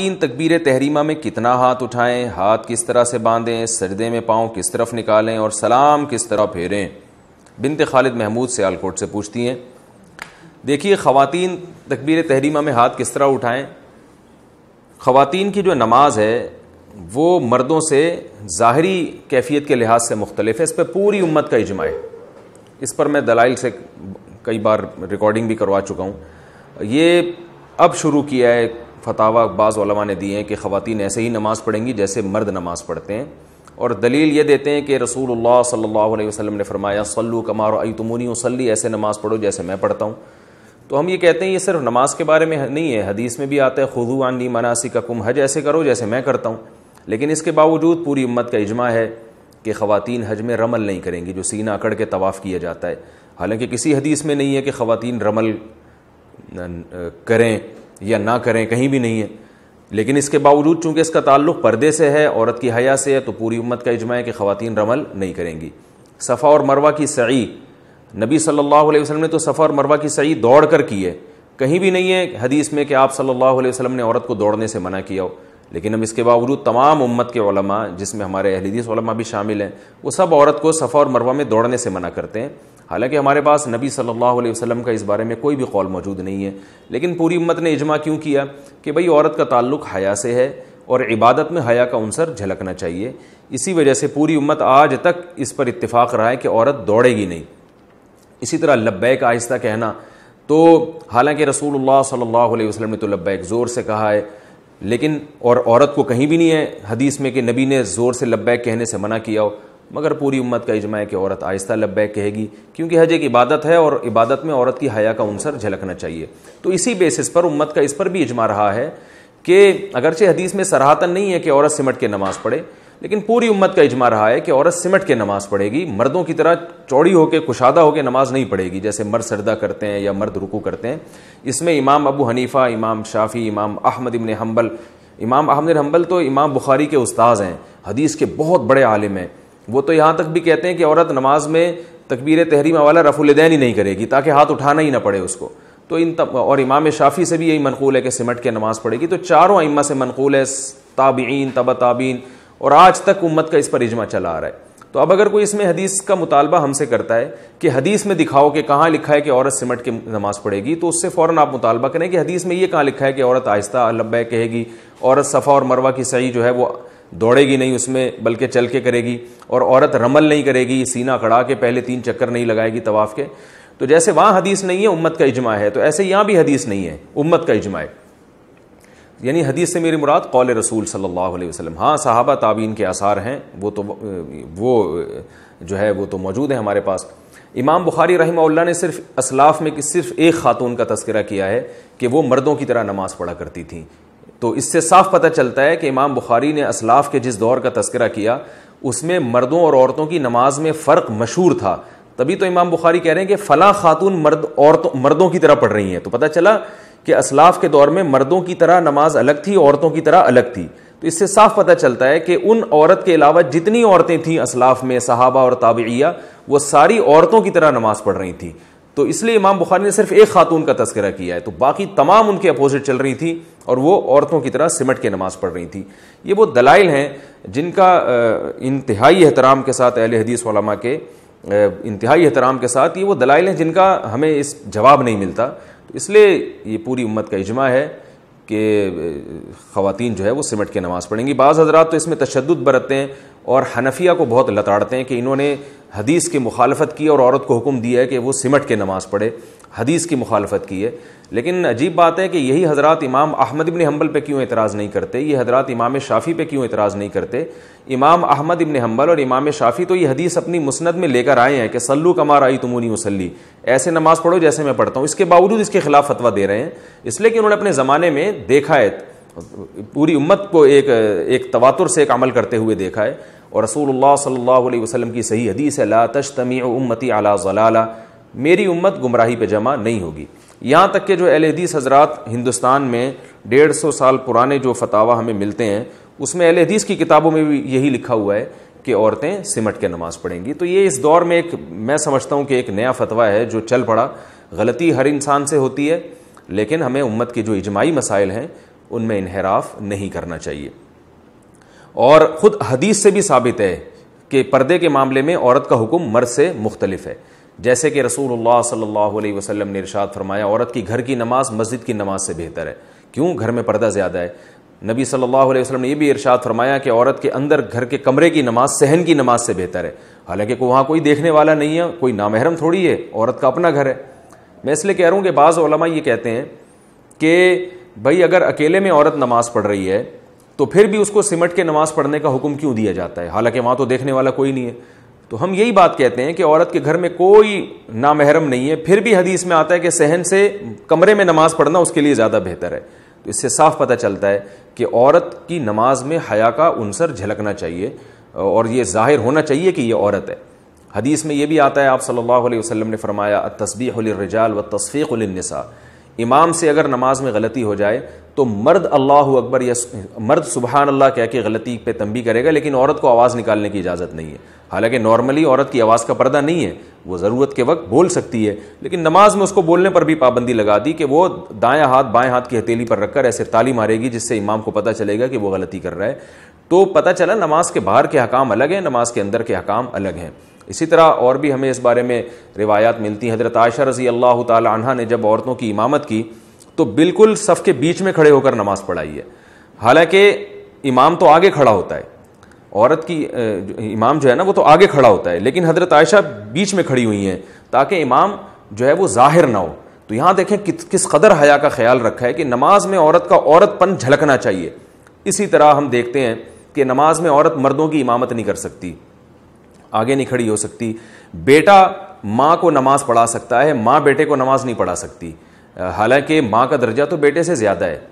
तीन तकबीर तहरीमा में कितना हाथ उठाएं हाथ किस तरह से बांधें सरदे में पाँव किस तरफ निकालें और सलाम किस तरह फेरें बिनते खालिद महमूद सयालकोट से पूछती हैं देखिए ख़वातीन तकबीर तहरीमा में हाथ किस तरह उठाएं ख़वातीन की जो नमाज है वो मर्दों से ज़ाहरी कैफियत के लिहाज से मुख्तलिफ है इस पर पूरी उम्मत का इजमा है इस पर मैं दलाइल से कई बार रिकॉर्डिंग भी करवा चुका हूँ ये अब शुरू किया है फतावा बाज़ ने दिए हैं कि ख़वान ऐसे ही नमाज़ पढ़ेंगी जैसे मर्द नमाज़ पढ़ते हैं और दलील ये देते हैं कि रसूल सल्ला वसम ने फरमाया सल्लू कमार आई तुमनी वसली ऐसे नमाज़ पढ़ो जैसे मैं पढ़ता हूँ तो हम ये कहते हैं ये सिर्फ नमाज के बारे में नहीं है हदीस में भी आता है खुदू आनी मनासी का कुम हज ऐसे करो जैसे मैं करता हूँ लेकिन इसके बावजूद पूरी उम्मत का इजमा है कि ख़वान हज में रमल नहीं करेंगी जो सीना अकड़ के तवाफ़ किया जाता है हालांकि किसी हदीस में नहीं है कि ख़वान रमल करें या ना करें कहीं भी नहीं है लेकिन इसके बावजूद चूंकि इसका ताल्लुक पर्दे से है औरत की हया से है तो पूरी उम्मत का इजमा है कि ख़वान रमल नहीं करेंगी सफ़ा और मरवा की सही नबी सल्लल्लाहु अलैहि वसल्लम ने तो सफ़ा और मरवा की सही दौड़ कर की है कहीं भी नहीं है हदीस में कि आप सल्लल्लाहु अलैहि वसल्लम ने औरत को दौड़ने से मना किया हो लेकिन हम इसके बावजूद तमाम उम्मत के ओलमा जिसमें हमारे अहलदीस भी शामिल हैं वो सब औरत को सफ़ा और मरवा में दौड़ने से मना करते हैं हालांकि हमारे पास नबी सल्लल्लाहु अलैहि वसल्लम का इस बारे में कोई भी कौल मौजूद नहीं है लेकिन पूरी उम्मत ने इजमा क्यों किया कि भाई औरत का ताल्लुक हया से है और इबादत में हया का अनसर झलकना चाहिए इसी वजह से पूरी उम्मत आज तक इस पर इत्तेफाक रहा है कि औरत दौड़ेगी नहीं इसी तरह लब्बैक आहिस्ता कहना तो हालांकि रसूलुल्लाह सल्लल्लाहु अलैहि वसल्लम ने तो लब्बैक ज़ोर से कहा है लेकिन और औरत को कहीं भी नहीं है हदीस में कि नबी ने ज़ोर से लब्बैक कहने से मना किया हो मगर पूरी उम्मत का इजमा है कि औरत आहिस्ता लबैक कहेगी क्योंकि हज एक इबादत है और इबादत में औरत की हया का अनसर झलकना चाहिए तो इसी बेसिस पर उम्मत का इस पर भी इजमा रहा है कि अगरचे हदीस में सराहतन नहीं है कि औरत सिमट के नमाज़ पढ़े लेकिन पूरी उम्मत का इजमा रहा है कि औरत सिमट के नमाज़ पढ़ेगी मर्दों की तरह चौड़ी होकर कुशादा होकर नमाज़ नहीं पढ़ेगी जैसे मर्द सरदा करते हैं या मर्द रुकू करते हैं इसमें इमाम अबू हनीफ़ा इमाम शाफ़ी इमाम अहमद इबन हम्बल इमाम अहमद हम्बल तो इमाम बुखारी के उस्ताद हैं हदीस के बहुत बड़े आलिम हैं वो तो यहाँ तक भी कहते हैं कि औरत नमाज में तकबीर तहरीम वाला रफुलदैन ही नहीं करेगी ताकि हाथ उठाना ही ना पड़े उसको तो इन तब और इमाम शाफ़ी से भी यही मनकूल है कि सिमट के नमाज़ पढ़ेगी तो चारों इमा से मनकूल है ताबीन तब ताबीन और आज तक उम्मत का इस पर इजमा चला आ रहा है तो अब अगर कोई इसमें हदीस का मुतालबा हमसे करता है कि हदीस में दिखाओ कि कहाँ लिखा है कि औरत सिमट के नमाज पढ़ेगी तो उससे फ़ौरन आप मुतालबा करें कि हदीस में ये कहाँ लिखा है कि औरत आहिस्ता लब्बे कहेगी औरत सफ़ा और मरवा की सही जो है वो दौड़ेगी नहीं उसमें बल्कि चल के करेगी और औरत रमल नहीं करेगी सीना खड़ा के पहले तीन चक्कर नहीं लगाएगी तवाफ़ के तो जैसे वहाँ हदीस नहीं है उम्मत का इजमा है तो ऐसे यहाँ भी हदीस नहीं है उम्मत का इजमा है यानी हदीस से मेरी मुराद कौल रसूल सल्लल्लाहु अलैहि वसल्लम हाँ साहबा ताबीन के आसार हैं वो तो वो जो है वो तो मौजूद है हमारे पास इमाम बुखारी रहमा ने सिर्फ असलाफ में सिर्फ एक खातून का तस्करा किया है कि वो मर्दों की तरह नमाज़ पढ़ा करती थी तो इससे साफ पता चलता है कि इमाम बुखारी ने असलाफ के जिस दौर का तस्करा किया उसमें मर्दों और औरतों की नमाज में फ़र्क मशहूर था तभी तो इमाम बुखारी कह रहे हैं कि फ़ला खातून मर्द औरतों मर्दों की तरह पढ़ रही हैं तो पता चला कि असलाफ के दौर में मर्दों की तरह नमाज अलग थी औरतों की तरह अलग थी तो इससे साफ पता चलता है कि उन औरत के अलावा जितनी औरतें थीं असलाफ में सहाबा और ताबिया वो सारी औरतों की तरह नमाज पढ़ रही थी तो इसलिए इमाम बुखारी ने सिर्फ एक खातून का तस्करा किया है तो बाकी तमाम उनके अपोजिट चल रही थी और वो औरतों की तरह सिमट के नमाज़ पढ़ रही थी ये वो दलाइल हैं जिनका इंतहाई एहतराम के साथ अहले हदीस वालमा के इंतहाई एहतराम के साथ ये वो दलाइल हैं जिनका हमें इस जवाब नहीं मिलता तो इसलिए ये पूरी उम्मत का इजमा है कि ख़वातीन जो है वो सिमट के नमाज़ पढ़ेंगी बाज़ हजरात तो इसमें तशद बरतते हैं और हनफिया को बहुत लताड़ते हैं कि इन्होंने हदीस की मुखालफत की और औरत को हुक्म दिया है कि वो सिमट के नमाज़ पढ़े हदीस की मुखालफत की है लेकिन अजीब बात है कि यही हजरत इमाम अहमद इबन हम्बल पे क्यों इतराज़ नहीं करते ये हजरत इमाम शाफ़ी पे क्यों इतराज़ नहीं करते इमाम अहमद इबन हम्बल और इमाम शाफ़ी तो ये हदीस अपनी मुसनद में लेकर आए हैं कि सल्लू कमार आई तुमूनी वसली ऐसे नमाज़ पढ़ो जैसे मैं पढ़ता हूँ इसके बावजूद इसके खिलाफ फतवा दे रहे हैं इसलिए कि उन्होंने अपने ज़माने में देखा है पूरी उम्मत को एक एक तवातुर से एक अमल करते हुए देखा है और रसूल सल्ला वसलम की सही हदीस है ला तशतमी उम्मती अला जलाला मेरी उम्मत गुमराही पे जमा नहीं होगी यहाँ तक के जो अहल हदीस हजरात हिंदुस्तान में डेढ़ सौ साल पुराने जो फतावा हमें मिलते हैं उसमें एल हदीस की किताबों में भी यही लिखा हुआ है कि औरतें सिमट के नमाज़ पढ़ेंगी तो ये इस दौर में एक मैं समझता हूँ कि एक नया फतवा है जो चल पड़ा गलती हर इंसान से होती है लेकिन हमें उम्मत के जो इजमाही मसाइल हैं उनमें इनहराफ नहीं करना चाहिए और ख़ुद हदीस से भी साबित है कि पर्दे के मामले में औरत का हुक्म मर्द से मुख्तलिफ है जैसे कि रसूल सल्लल्लाहु अलैहि ने इर्शाद फरमाया औरत की घर की नमाज मस्जिद की नमाज से बेहतर है क्यों घर में पर्दा ज़्यादा है नबी सल्लल्लाहु अलैहि वसल्लम ने यह भी इरशाद फरमाया कि औरत के अंदर घर के कमरे की नमाज सहन की नमाज से बेहतर है हालांकि को वहाँ कोई देखने वाला नहीं है कोई नामहरम थोड़ी है औरत का अपना घर है मैं इसलिए कह रहा हूँ कि बाज़ ये कहते हैं कि भाई अगर अकेले में औरत नमाज़ पढ़ रही है तो फिर भी उसको सिमट के नमाज़ पढ़ने का हुक्म क्यों दिया जाता है हालांकि वहाँ तो देखने वाला कोई नहीं है तो हम यही बात कहते हैं कि औरत के घर में कोई नामहरम नहीं है फिर भी हदीस में आता है कि सहन से कमरे में नमाज पढ़ना उसके लिए ज़्यादा बेहतर है तो इससे साफ पता चलता है कि औरत की नमाज में हया का उनसर झलकना चाहिए और ये जाहिर होना चाहिए कि यह औरत है हदीस में यह भी आता है आप सल्लल्लाहु अलैहि वसल्लम ने फरमाया तस्बीहरजाल व तस्फीक तस्फ़ीक़लनसा इमाम से अगर नमाज में गलती हो जाए तो मर्द अल्लाह अकबर या मर्द सुबहान अल्लाह कह के गलती पे तंबी करेगा लेकिन औरत को आवाज़ निकालने की इजाज़त नहीं है हालांकि नॉर्मली औरत की आवाज़ का पर्दा नहीं है वो ज़रूरत के वक्त बोल सकती है लेकिन नमाज में उसको बोलने पर भी पाबंदी लगा दी कि वो दाया हाथ बाएं हाथ की हथेली पर रखकर ऐसे ताली मारेगी जिससे इमाम को पता चलेगा कि वो गलती कर रहा है तो पता चला नमाज के बाहर के हकाम अलग हैं नमाज के अंदर के हकाम अलग हैं इसी तरह और भी हमें इस बारे में रिवायात मिलती हैं हज़रत आयशा रजी अल्लाह तहा ने जब औरतों की इमामत की तो बिल्कुल सफ़ के बीच में खड़े होकर नमाज़ पढ़ाई है हालांकि इमाम तो आगे खड़ा होता है औरत की इमाम जो है ना वो तो आगे खड़ा होता है लेकिन हज़रत आयशा बीच में खड़ी हुई हैं ताकि इमाम जो है वो ज़ाहिर ना हो तो यहाँ देखें कि, किस कदर हया का ख्याल रखा है कि नमाज में औरत का औरतपन झलकना चाहिए इसी तरह हम देखते हैं कि नमाज में औरत मर्दों की इमामत नहीं कर सकती आगे नहीं खड़ी हो सकती बेटा माँ को नमाज पढ़ा सकता है माँ बेटे को नमाज नहीं पढ़ा सकती हालांकि माँ का दर्जा तो बेटे से ज़्यादा है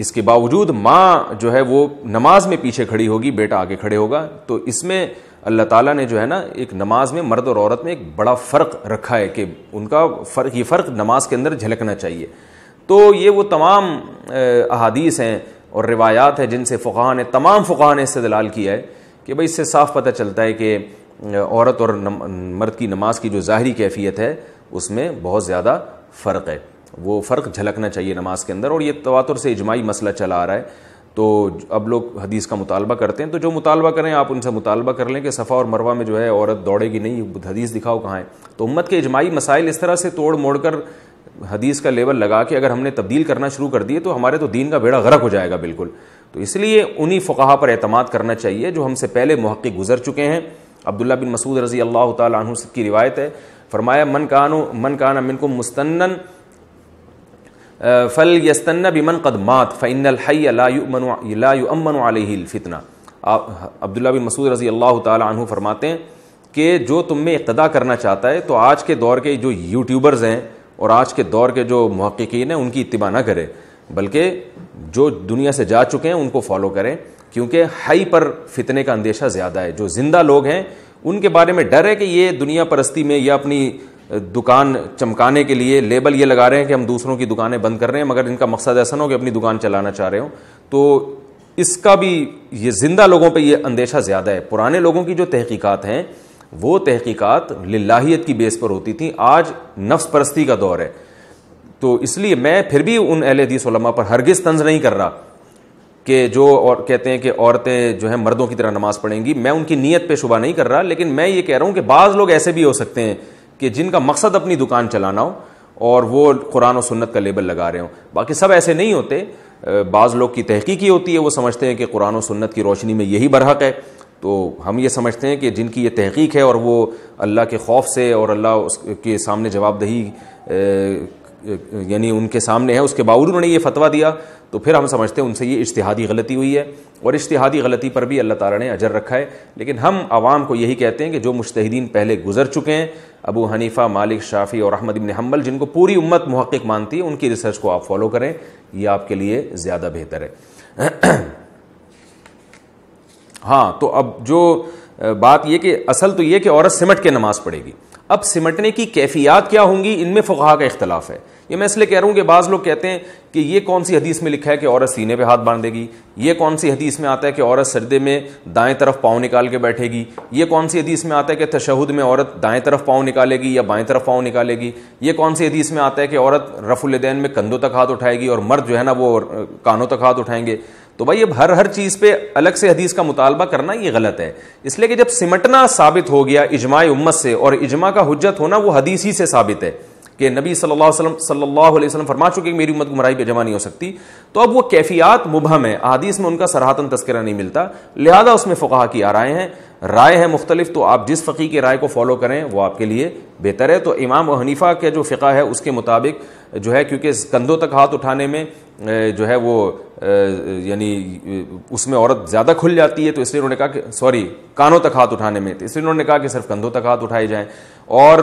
इसके बावजूद माँ जो है वो नमाज में पीछे खड़ी होगी बेटा आगे खड़े होगा तो इसमें अल्लाह ताला ने जो है ना एक नमाज में मर्द और औरत में एक बड़ा फ़र्क रखा है कि उनका फ़र्क ये फ़र्क नमाज के अंदर झलकना चाहिए तो ये वो तमाम अहादीस हैं और रिवायात हैं जिनसे फ़ुका ने तमाम फ़ुका ने इससे दलाल किया है कि भाई इससे साफ पता चलता है कि औरत और मर्द की नमाज की जो ज़ाहरी कैफियत है उसमें बहुत ज़्यादा फ़र्क है वो फ़र्क झलकना चाहिए नमाज के अंदर और ये तवातुर से इजमाही मसला चला आ रहा है तो अब लोग हदीस का मुतालबा करते हैं तो जो मुतालबा करें आप उनसे मुतालबा कर लें कि सफ़ा और मरवा में जो है औरत दौड़ेगी नहीं हदीस दिखाओ कहाँ है तो उम्मत के इजमाही मसाइल इस तरह से तोड़ मोड़ कर हदीस का लेवल लगा के अगर हमने तब्दील करना शुरू कर दिए तो हमारे तो दीन का बेड़ा गर्क हो जाएगा बिल्कुल तो इसलिए उन्हीं फ़ुकाहा पर अतमाद करना चाहिए जो हमसे पहले महक़ गुजर चुके हैं अब्दुल्ला बिन मसूद रज़ी अल्लाह तु की रिवायत है फरमाया मन कानो मन काना मिनकुम मुस्तन फल यस्तन्ना बिमन कद मात फ़ैनल हई अब्दुल्ला बिन मसूद रजी अल्लाह तु फरमाते हैं कि जो तुम में इकतदा करना चाहता है तो आज के दौर के जो यूट्यूबर्स हैं और आज के दौर के जो महक्कीन हैं उनकी इतबा ना करें बल्कि जो दुनिया से जा चुके हैं उनको फॉलो करें क्योंकि हाई पर फितने का अंदेशा ज़्यादा है जो ज़िंदा लोग हैं उनके बारे में डर है कि ये दुनिया परस्ती में या अपनी दुकान चमकाने के लिए लेबल ये लगा रहे हैं कि हम दूसरों की दुकानें बंद कर रहे हैं मगर इनका मकसद ऐसा ना हो कि अपनी दुकान चलाना चाह रहे हो तो इसका भी ये ज़िंदा लोगों पे ये अंदेशा ज़्यादा है पुराने लोगों की जो तहकीकात हैं वो तहकीकात लाहीत की बेस पर होती थी आज नफ्स परस्ती का दौर है तो इसलिए मैं फिर भी उन अहल हदीसलमा पर हरगिज़ तंज नहीं कर रहा कि जो और कहते हैं कि औरतें जो हैं मर्दों की तरह नमाज़ पढ़ेंगी मैं उनकी नीयत पे शुभा नहीं कर रहा लेकिन मैं ये कह रहा हूँ कि बाज़ लोग ऐसे भी हो सकते हैं कि जिनका मकसद अपनी दुकान चलाना हो और वो कुरान और सुन्नत का लेबल लगा रहे हो बाकी सब ऐसे नहीं होते बाज़ लोग की तहकीकी होती है वो समझते हैं कि कुरान और सुन्नत की रोशनी में यही बरहक है तो हम ये समझते हैं कि जिनकी ये तहकीक है और वो अल्लाह के खौफ से और अल्लाह उसके सामने जवाबदेही यानी उनके सामने है उसके बावजूद उन्होंने ये फतवा दिया तो फिर हम समझते हैं उनसे ये इश्तहादी गलती हुई है और इश्तहादी गलती पर भी अल्लाह ताला ने अजर रखा है लेकिन हम आवाम को यही कहते हैं कि जो मुश्तिन पहले गुजर चुके हैं अबू हनीफा मालिक शाफ़ी और अहमद इबन हम्बल जिनको पूरी उम्मत महक़ मानती है उनकी रिसर्च को आप फॉलो करें यह आपके लिए ज़्यादा बेहतर है हाँ तो अब जो बात यह कि असल तो यह कि औरत सिमट के नमाज़ पढ़ेगी अब सिमटने की कैफियात क्या होंगी इनमें फ़ुहा का इख्तलाफ है ये मैं इसलिए कह रहा हूँ कि बाज़ लोग कहते हैं कि ये कौन सी हदीस में लिखा है कि औरत सीने पे हाथ बांध देगी ये कौन सी हदीस में आता है कि औरत सरदे में दाएं तरफ पाँव निकाल के बैठेगी ये कौन सी हदीस में आता है कि तशहद में औरत दाएं तरफ पाँव निकालेगी या बाएं तरफ पाँव निकालेगी ये कौन सी हदीस में आता है कि औरत रफुलदैन में कंधों तक हाथ उठाएगी और मर्द जो है ना वो कानों तक हाथ उठाएंगे तो भाई ये हर हर चीज़ पर अलग से हदीस का मुतालबा करना ये गलत है इसलिए कि जब सिमटना साबित हो गया इजमा उम्मत से और इजमा का हजत होना वो हदीस ही से साबित है कि नबी सल्लल्लाहु अलैहि वसल्लम सल्लल्लाहु अलैहि वसल्लम फरमा चुके कि मेरी उम्मत गुमराही पे जमा नहीं हो सकती तो अब वो कैफियात मुबहम है अदीस में उनका सराहतन तस्करा नहीं मिलता लिहाजा उसमें फ़ुकाहा की आराएँ हैं राय है मुख्तलिफ तो आप जिस फ़कीह की राय को फॉलो करें वो आपके लिए बेहतर है तो इमाम हनीफा के जो फ़िका है उसके मुताबिक जो है क्योंकि कंधों तक हाथ उठाने में जो है वो यानी उसमें औरत ज़्यादा खुल जाती है तो इसलिए उन्होंने कहा कि सॉरी कानों तक हाथ उठाने में तो इसलिए उन्होंने कहा कि सिर्फ कंधों तक हाथ उठाए जाए और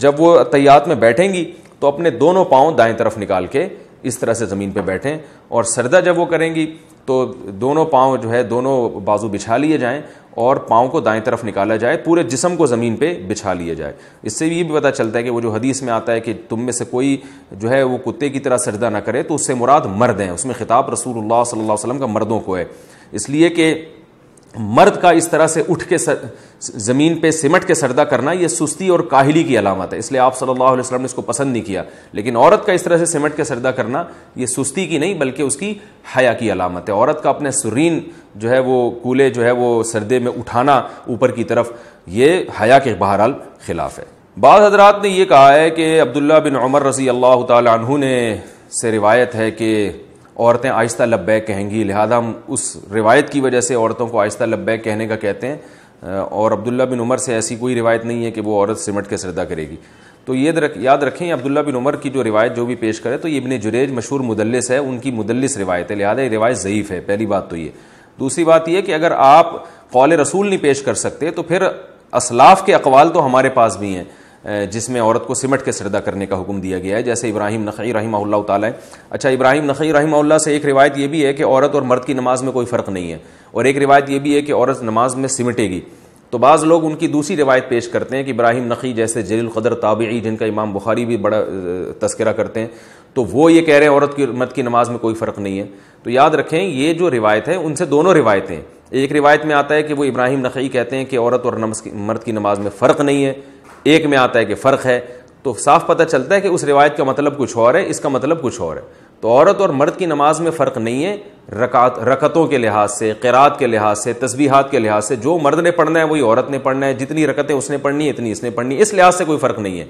जब वो तैयात में बैठेंगी तो अपने दोनों पाँव दाएं तरफ निकाल के इस तरह से ज़मीन पर बैठें और सरदा जब वो करेंगी तो दोनों पाँव जो है दोनों बाजू बिछा लिए जाएँ और पाँव को दाएं तरफ निकाला जाए पूरे जिसम को ज़मीन पे बिछा लिया जाए इससे ये भी पता चलता है कि वो जो हदीस में आता है कि तुम में से कोई जो है वो कुत्ते की तरह सरदा ना करे तो उससे मुराद मर्द हैं उसमें ख़िताब रसूलुल्लाह सल्लल्लाहु अलैहि वसल्लम का मर्दों को है इसलिए कि मर्द का इस तरह से उठ के सर, ज़मीन पे सिमट के सरदा करना ये सुस्ती और काहली की अलामत है इसलिए आप सल्लल्लाहु अलैहि वसल्लम ने इसको पसंद नहीं किया लेकिन औरत का इस तरह से सिमट के सरदा करना ये सुस्ती की नहीं बल्कि उसकी हया की अलामत है औरत का अपने सुरीन जो है वो कूले जो है वो सरदे में उठाना ऊपर की तरफ ये हया के बहरहाल खिलाफ है बाद हजरात ने यह कहा है कि अब्दुल्ला बिन उमर रसी अल्लाह तहु ने से रिवायत है कि औरतें आहिस्ता लब्बैक कहेंगी लिहाजा हम उस रिवायत की वजह से औरतों को आहिस्ता लब्बैक कहने का कहते हैं और अब्दुल्ला बिन उमर से ऐसी कोई रिवायत नहीं है कि वो औरत सिमट के सरदा करेगी तो ये रख याद रखें अब्दुल्ला बिन उमर की जो रिवायत जो भी पेश करे तो ये इबन जुरेज मशहूर मुदलस है उनकी मुदलस रिवायत है लिहाजा ये रिवायत ज़यीफ़ है पहली बात तो ये दूसरी बात यह कि अगर आप कौल रसूल नहीं पेश कर सकते तो फिर असलाफ़ के अकवाल तो हमारे पास भी हैं जिसमें औरत को सिमट के सरदा करने का हुक्म दिया गया है जैसे इब्राहिम नखी रही ताला है अच्छा इब्राहिम नखी रही से एक रिवायत यह भी है कि औरत और मर्द की नमाज में कोई फ़र्क नहीं है और एक रिवायत यह भी है कि औरत नमाज में सिमटेगी तो बाज़ लोग उनकी दूसरी रिवायत पेश करते हैं कि इब्राहिम नखी जैसे जलील कदर ताबी जिनका इमाम बुखारी भी बड़ा तस्करा करते हैं तो वो ये कह रहे हैं औरत की मर्द की नमाज में कोई फ़र्क नहीं है तो याद रखें ये जो रिवायत है उनसे दोनों रिवायतें एक रिवायत में आता है कि वो इब्राहिम नखी कहते हैं कि औरत और मर्द की नमाज में फ़र्क नहीं है एक में आता है कि फ़र्क है तो साफ पता चलता है कि उस रिवायत का मतलब कुछ और है इसका मतलब कुछ और है तो औरत और मर्द की नमाज में फ़र्क नहीं है रकात रकतों के लिहाज से क़रात के लिहाज से तस्बीहात के लिहाज से जो मर्द ने पढ़ना है वही औरत ने पढ़ना है जितनी रकतें उसने पढ़नी है इतनी इसने पढ़नी है इस लिहाज से कोई फ़र्क नहीं है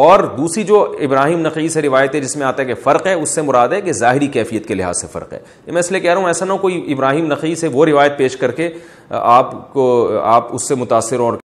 और दूसरी जो इब्राहिम नकी से रिवायत है जिसमें आता है कि फ़र्क है उससे मुराद है कि ज़ाहरी कैफियत के लिहाज से फ़र्क है तो मैं इसलिए कह रहा हूँ ऐसा ना कोई इब्राहिम नकी से वो रिवायत पेश करके आपको आप उससे मुतासर और